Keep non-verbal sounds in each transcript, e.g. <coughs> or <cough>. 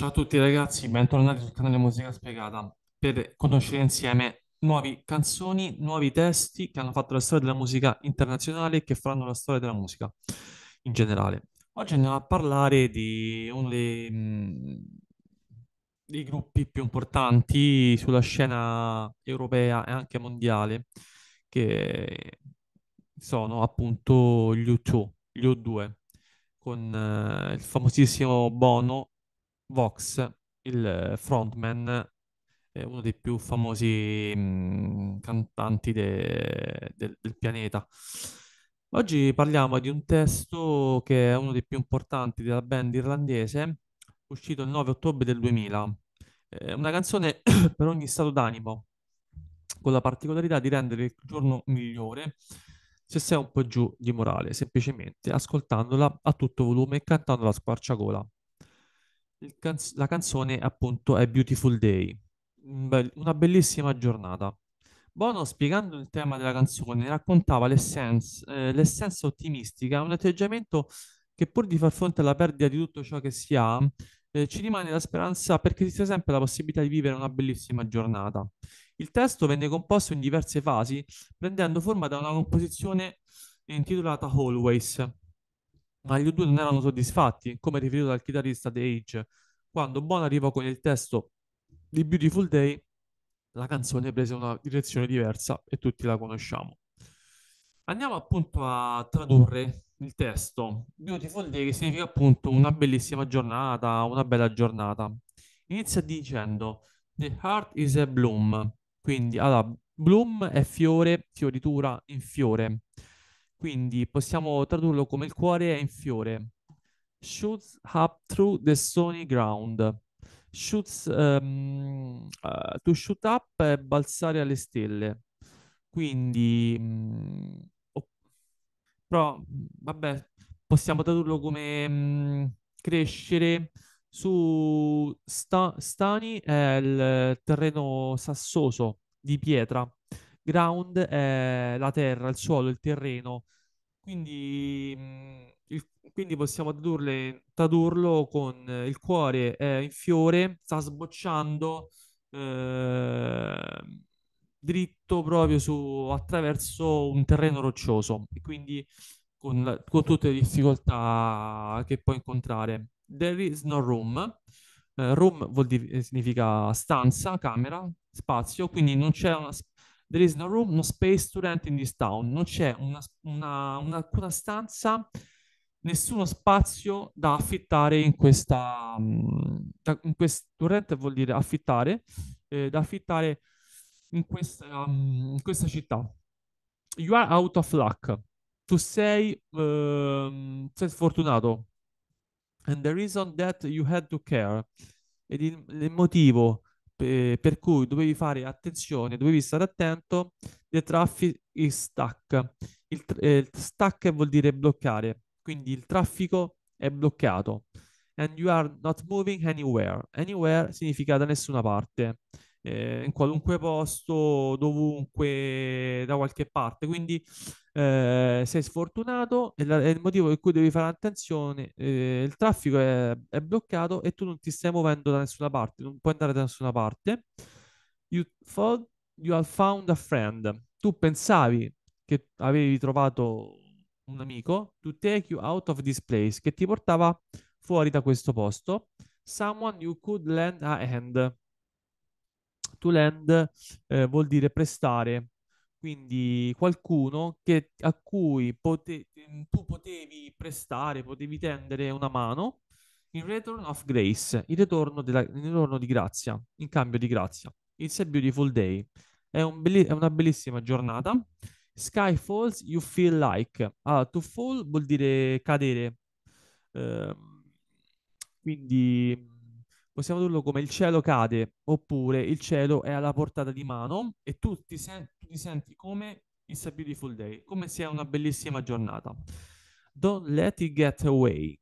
Ciao a tutti ragazzi, bentornati sul canale Musica Spiegata per conoscere insieme nuove canzoni, nuovi testi che hanno fatto la storia della musica internazionale e che faranno la storia della musica in generale. Oggi andiamo a parlare di uno dei, mm, dei gruppi più importanti sulla scena europea e anche mondiale che sono appunto gli U2, gli U2 con eh, il famosissimo Bono Vox, il frontman, è uno dei più famosi mh, mm, cantanti de, de, del pianeta. Oggi parliamo di un testo che è uno dei più importanti della band irlandese, uscito il 9 ottobre del 2000. È una canzone <coughs> per ogni stato d'animo, con la particolarità di rendere il giorno migliore se sei un po' giù di morale, semplicemente ascoltandola a tutto volume e cantandola a squarciagola canz- la canzone appunto è Beautiful Day, un una bellissima giornata. Bono, spiegando il tema della canzone, raccontava l'essence- eh, l'essenza ottimistica, un atteggiamento che pur di far fronte alla perdita di tutto ciò che si ha, eh, ci rimane la speranza perché esiste sempre la possibilità di vivere una bellissima giornata. Il testo venne composto in diverse fasi, prendendo forma da una composizione intitolata Always, ma gli U2 non erano soddisfatti, come riferito dal chitarrista The Age, quando Bono arrivò con il testo di Beautiful Day, la canzone prese una direzione diversa e tutti la conosciamo. Andiamo appunto a tradurre il testo. Beautiful Day significa appunto una bellissima giornata, una bella giornata. Inizia dicendo The heart is a bloom, quindi allora, bloom è fiore, fioritura in fiore. Quindi possiamo tradurlo come il cuore è in fiore. Shoots up through the stony ground. Shoots, um, uh, to shoot up è balzare alle stelle. Quindi, mh, mm, oh, però, vabbè, possiamo tradurlo come mh, mm, crescere su sta, stani è il terreno sassoso di pietra ground è la terra, il suolo, il terreno. Quindi, mm, il, quindi possiamo tradurle, tradurlo con eh, il cuore è in fiore, sta sbocciando eh, dritto proprio su, attraverso un terreno roccioso e quindi con, la, con tutte le difficoltà che può incontrare. There is no room. Uh, room vuol dire, significa stanza, camera, spazio, quindi non c'è una, There is no room, no space to rent in this town. Non c'è una, una, una alcuna stanza, nessuno spazio da affittare in questa... Mm, in questo, rent vuol dire affittare, eh, da affittare in questa, um, in questa città. You are out of luck. Tu sei, uh, sei sfortunato. And the reason that you had to care. Ed il, il motivo per cui dovevi fare attenzione, dovevi stare attento, the traffic is stuck. Il, eh, stack vuol dire bloccare, quindi il traffico è bloccato. And you are not moving anywhere. Anywhere significa da nessuna parte, eh, in qualunque posto, dovunque, da qualche parte. Quindi eh, sei sfortunato e la, è il motivo per cui devi fare attenzione, eh, il traffico è, è, bloccato e tu non ti stai muovendo da nessuna parte, non puoi andare da nessuna parte. You, found, you have found a friend. Tu pensavi che avevi trovato un amico, to take you out of this place, che ti portava fuori da questo posto. Someone you could lend a hand. To lend eh, vuol dire prestare, quindi qualcuno che, a cui pote- mhmm, tu potevi prestare, potevi tendere una mano in return of grace, il ritorno, della, il ritorno di grazia, in cambio di grazia. It's a beautiful day. È, un be- è una bellissima giornata. Sky falls, you feel like. Ah, to fall vuol dire cadere. Eh, quindi possiamo dirlo come il cielo cade oppure il cielo è alla portata di mano e tu ti, sen- tu ti senti come It's a Beautiful Day, come se è una bellissima giornata. Don't let it get away.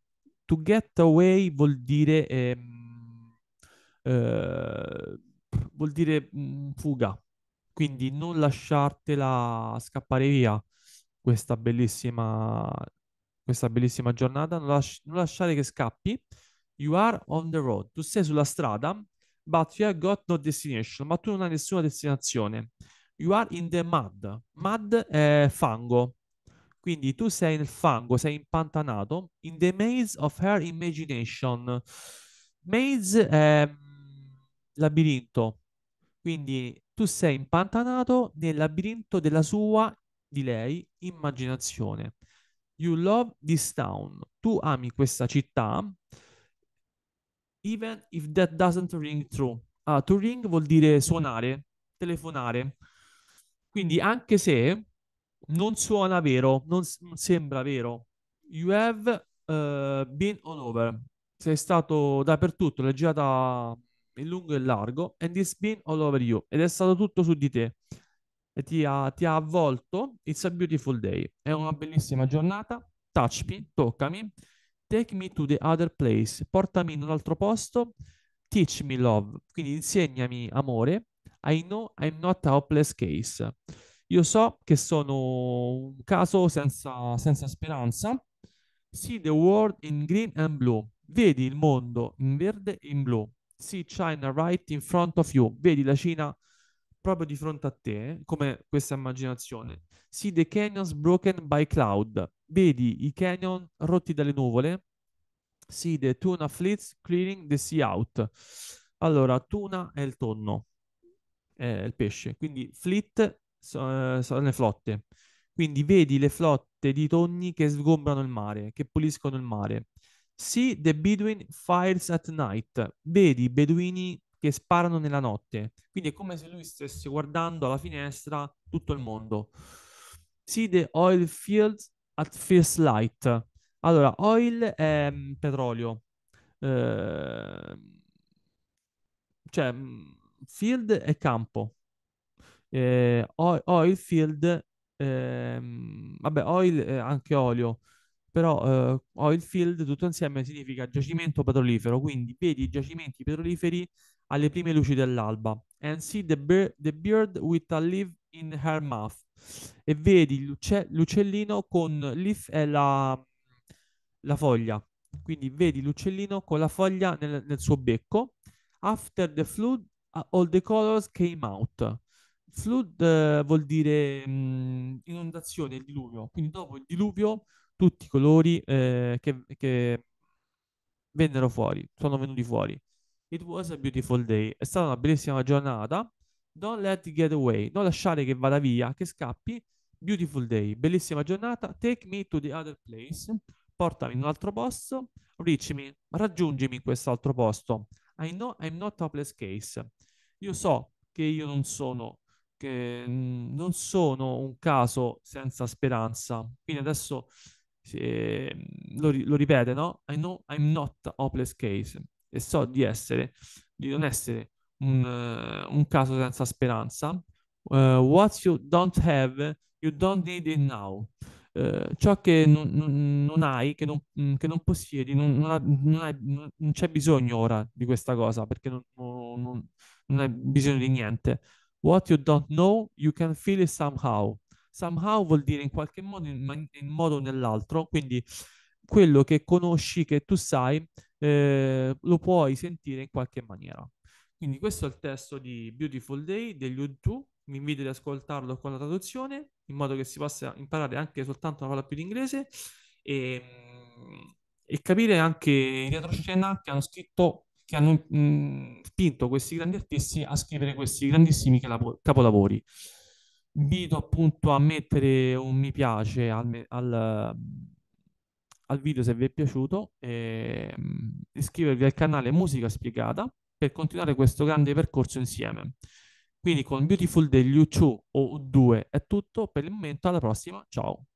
To get away vuol dire, ehm, eh, vuol dire mh, mm, fuga, quindi non lasciartela scappare via questa bellissima, questa bellissima giornata, non, lasci- non lasciare che scappi, You are on the road. Tu sei sulla strada, but you have got no destination. Ma tu non hai nessuna destinazione. You are in the mud. Mud è fango. Quindi tu sei nel fango, sei impantanato. In the maze of her imagination. Maze è mm, labirinto. Quindi tu sei impantanato nel labirinto della sua, di lei, immaginazione. You love this town. Tu ami questa città even if that doesn't ring true. Ah, to ring vuol dire suonare, telefonare. Quindi anche se non suona vero, non, non sembra vero, you have uh, been all over. Sei stato dappertutto, l'hai girata in lungo e in largo, and it's been all over you. Ed è stato tutto su di te. E ti ha, ti ha avvolto. It's a beautiful day. È una bellissima giornata. Touch me, toccami. Take me to the other place, portami in un altro posto. Teach me love, quindi insegnami amore. I know I'm not a hopeless case. Io so che sono un caso senza, senza speranza. See the world in green and blue. Vedi il mondo in verde e in blu. See China right in front of you. Vedi la Cina proprio di fronte a te, come questa immaginazione. See the canyons broken by cloud vedi i canyon rotti dalle nuvole. Sì, the tuna fleets clearing the sea out. Allora, tuna è il tonno, è il pesce, quindi fleet sono, eh, sono le flotte. Quindi vedi le flotte di tonni che sgombrano il mare, che puliscono il mare. See the Bedouin fires at night. Vedi i beduini che sparano nella notte. Quindi è come se lui stesse guardando alla finestra tutto il mondo. See the oil fields at first light. Allora, oil è mm, petrolio. Eh, cioè, mm, field è campo. Eh, oil field, eh, vabbè, oil è anche olio, però eh, oil field tutto insieme significa giacimento petrolifero, quindi vedi i giacimenti petroliferi alle prime luci dell'alba. And see the, be- the beard with a leaf in her mouth e vedi l'uccellino con l'if e eh, la, la, foglia. Quindi vedi l'uccellino con la foglia nel, nel suo becco. After the flood, uh, all the colors came out. Flood eh, vuol dire mh, mm, inondazione, diluvio. Quindi dopo il diluvio tutti i colori eh, che, che vennero fuori, sono venuti fuori. It was a beautiful day. È stata una bellissima giornata. Don't let it get away, non lasciare che vada via, che scappi. Beautiful day, bellissima giornata. Take me to the other place, portami in un altro posto. Reach me, raggiungimi in quest'altro posto. I know I'm not hopeless case. Io so che io non sono, che mm, non sono un caso senza speranza. Quindi adesso eh, lo, lo, ripete, no? I know I'm not hopeless case. E so di essere, di non essere un, uh, un caso senza speranza. Uh, what you don't have, you don't need it now. Uh, ciò che non, non, hai, che non, mm, che non possiedi, non, hai, non, c'è bisogno ora di questa cosa perché non, hai bisogno di niente. What you don't know, you can feel it somehow. Somehow vuol dire in qualche modo, in, in modo o nell'altro, quindi quello che conosci, che tu sai, eh, lo puoi sentire in qualche maniera. Quindi questo è il testo di Beautiful Day degli U2, vi invito ad ascoltarlo con la traduzione in modo che si possa imparare anche soltanto una parola più di inglese e, e capire anche in retroscena che hanno scritto che hanno mh, spinto questi grandi artisti a scrivere questi grandissimi capolavori. Invito appunto a mettere un mi piace al, al, al video se vi è piaciuto e, ehm, iscrivervi al canale Musica Spiegata per continuare questo grande percorso insieme. Quindi con Beautiful degli U2 o U2 è tutto per il momento, alla prossima, ciao!